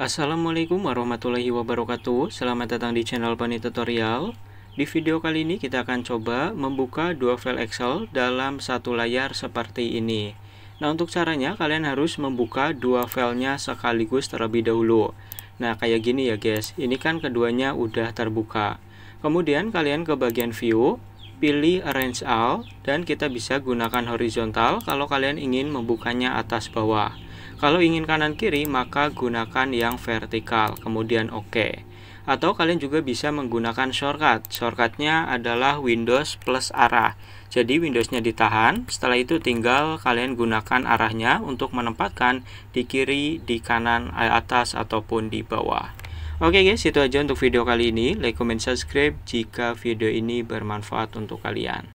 Assalamualaikum warahmatullahi wabarakatuh Selamat datang di channel Pani Tutorial Di video kali ini kita akan coba membuka dua file Excel dalam satu layar seperti ini Nah untuk caranya kalian harus membuka dua filenya sekaligus terlebih dahulu Nah kayak gini ya guys, ini kan keduanya udah terbuka Kemudian kalian ke bagian view, pilih arrange all dan kita bisa gunakan horizontal kalau kalian ingin membukanya atas bawah kalau ingin kanan kiri, maka gunakan yang vertikal, kemudian OK. Atau kalian juga bisa menggunakan shortcut. Shortcutnya adalah Windows plus arah. Jadi Windowsnya ditahan, setelah itu tinggal kalian gunakan arahnya untuk menempatkan di kiri, di kanan, eh, atas, ataupun di bawah. Oke guys, itu aja untuk video kali ini. Like, comment, subscribe jika video ini bermanfaat untuk kalian.